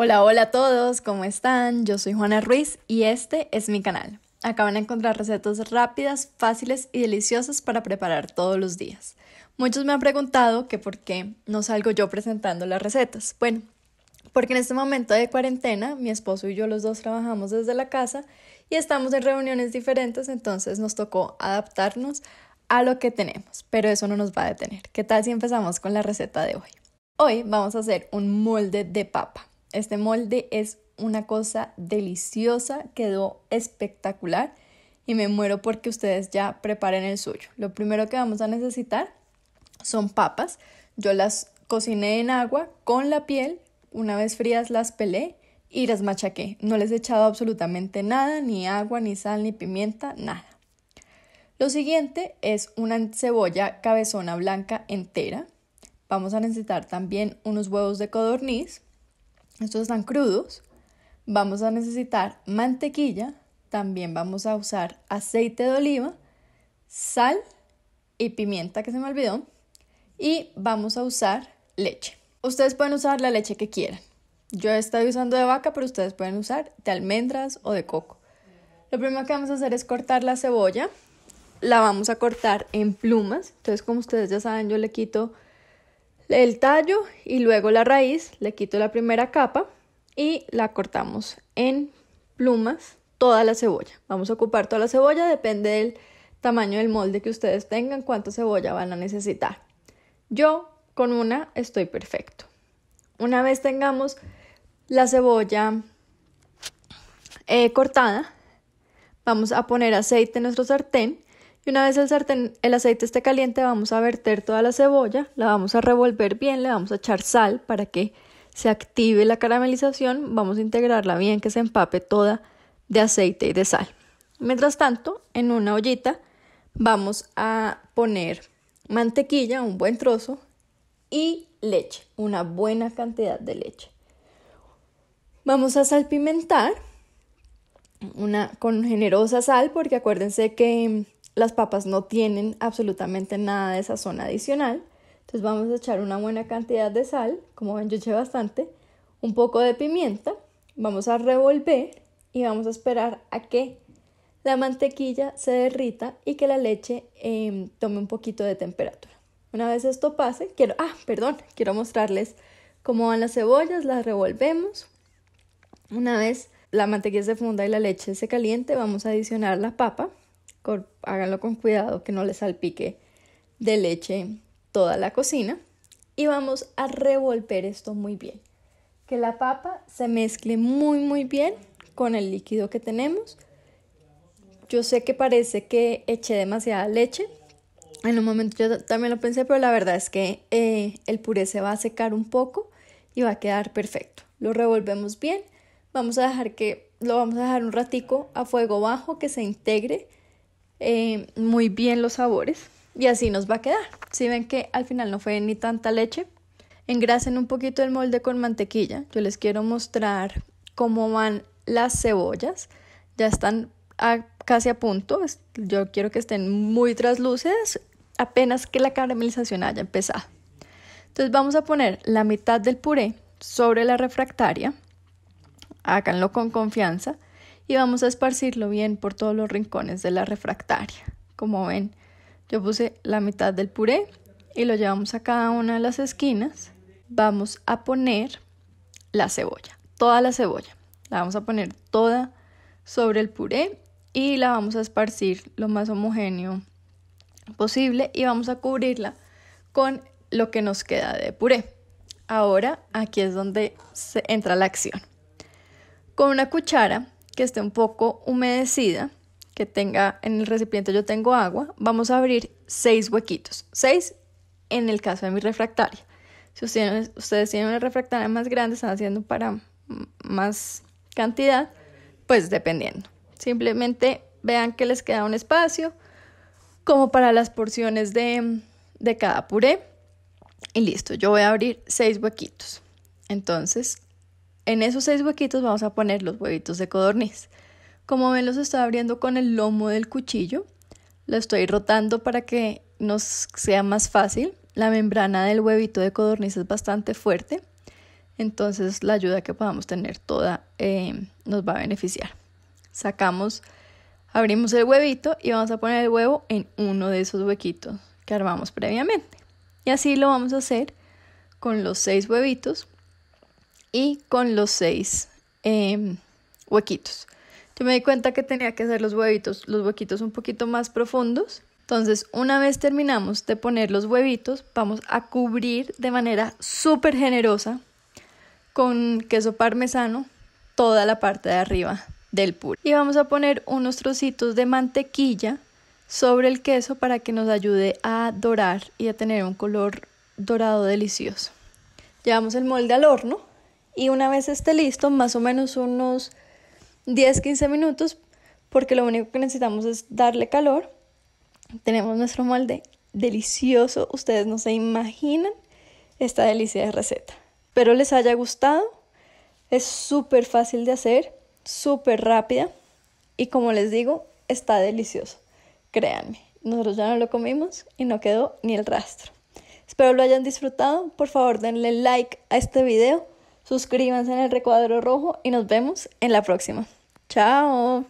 Hola, hola a todos, ¿cómo están? Yo soy Juana Ruiz y este es mi canal. Acá van a encontrar recetas rápidas, fáciles y deliciosas para preparar todos los días. Muchos me han preguntado que por qué no salgo yo presentando las recetas. Bueno, porque en este momento de cuarentena mi esposo y yo los dos trabajamos desde la casa y estamos en reuniones diferentes, entonces nos tocó adaptarnos a lo que tenemos, pero eso no nos va a detener. ¿Qué tal si empezamos con la receta de hoy? Hoy vamos a hacer un molde de papa. Este molde es una cosa deliciosa, quedó espectacular y me muero porque ustedes ya preparen el suyo. Lo primero que vamos a necesitar son papas. Yo las cociné en agua con la piel, una vez frías las pelé y las machaqué. No les he echado absolutamente nada, ni agua, ni sal, ni pimienta, nada. Lo siguiente es una cebolla cabezona blanca entera. Vamos a necesitar también unos huevos de codorniz, estos están crudos, vamos a necesitar mantequilla, también vamos a usar aceite de oliva, sal y pimienta que se me olvidó y vamos a usar leche. Ustedes pueden usar la leche que quieran. Yo estoy usando de vaca, pero ustedes pueden usar de almendras o de coco. Lo primero que vamos a hacer es cortar la cebolla. La vamos a cortar en plumas. Entonces, como ustedes ya saben, yo le quito el tallo y luego la raíz, le quito la primera capa y la cortamos en plumas toda la cebolla. Vamos a ocupar toda la cebolla, depende del tamaño del molde que ustedes tengan, cuánta cebolla van a necesitar. Yo con una estoy perfecto. Una vez tengamos la cebolla eh, cortada, vamos a poner aceite en nuestro sartén y una vez el aceite esté caliente, vamos a verter toda la cebolla, la vamos a revolver bien, le vamos a echar sal para que se active la caramelización, vamos a integrarla bien que se empape toda de aceite y de sal. Mientras tanto, en una ollita vamos a poner mantequilla, un buen trozo, y leche, una buena cantidad de leche. Vamos a salpimentar una, con generosa sal, porque acuérdense que las papas no tienen absolutamente nada de sazón adicional. Entonces vamos a echar una buena cantidad de sal, como ven yo eché bastante, un poco de pimienta, vamos a revolver y vamos a esperar a que la mantequilla se derrita y que la leche em, tome un poquito de temperatura. Una vez esto pase, quiero, ah, perdón, quiero mostrarles cómo van las cebollas, las revolvemos. Una vez la mantequilla se funda y la leche se caliente, vamos a adicionar la papa háganlo con cuidado que no le salpique de leche toda la cocina y vamos a revolver esto muy bien. Que la papa se mezcle muy muy bien con el líquido que tenemos. Yo sé que parece que eché demasiada leche. En un momento yo también lo pensé, pero la verdad es que eh, el puré se va a secar un poco y va a quedar perfecto. Lo revolvemos bien. Vamos a dejar que lo vamos a dejar un ratico a fuego bajo que se integre eh, muy bien los sabores y así nos va a quedar. Si ven que al final no fue ni tanta leche, engrasen un poquito el molde con mantequilla. Yo les quiero mostrar cómo van las cebollas. Ya están casi a punto. Yo quiero que estén muy traslúcidas apenas que la caramelización haya empezado. Entonces vamos a poner la mitad del puré sobre la refractaria. Háganlo con confianza y vamos a esparcirlo bien por todos los rincones de la refractaria. Como ven, yo puse la mitad del puré y lo llevamos a cada una de las esquinas. Vamos a poner la cebolla, toda la cebolla. La vamos a poner toda sobre el puré y la vamos a esparcir lo más homogéneo posible y vamos a cubrirla con lo que nos queda de puré. Ahora aquí es donde se entra la acción. Con una cuchara que esté un poco humedecida, que tenga en el recipiente yo tengo agua, vamos a abrir seis huequitos. Seis en el caso de mi refractaria. Si ustedes, tienen una refractaria más grande, están haciendo para más cantidad, pues dependiendo. Simplemente vean que les queda un espacio como para las porciones de, de cada puré. Y listo, yo voy a abrir seis huequitos. Entonces en esos seis huequitos vamos a poner los huevitos de codorniz. Como ven, los estoy abriendo con el lomo del cuchillo. Lo estoy rotando para que nos sea más fácil. La membrana del huevito de codorniz es bastante fuerte, entonces la ayuda que podamos tener toda eh, nos va a beneficiar. Sacamos, abrimos el huevito y vamos a poner el huevo en uno de esos huequitos que armamos previamente. Y así lo vamos a hacer con los seis huevitos y con los seis em, huequitos. Yo me di cuenta que tenía que hacer los huevitos, los huequitos un poquito más profundos. Entonces, una vez terminamos de poner los huevitos, vamos a cubrir de manera súper generosa con queso parmesano toda la parte de arriba del puré. Y vamos a poner unos trocitos de mantequilla sobre el queso para que nos ayude a dorar y a tener un color dorado delicioso. Llevamos el molde al horno y una vez esté listo, más o menos unos 10-15 minutos, porque lo único que necesitamos es darle calor. Tenemos nuestro molde delicioso, ustedes no se imaginan esta delicia de receta. Espero les haya gustado, es súper fácil de hacer, súper rápida y como les digo, está delicioso, créanme. Nosotros ya no lo comimos y no quedó ni el rastro. Espero lo hayan disfrutado. Por favor, denle like a este video suscríbanse en el recuadro rojo y nos vemos en la próxima. Chao.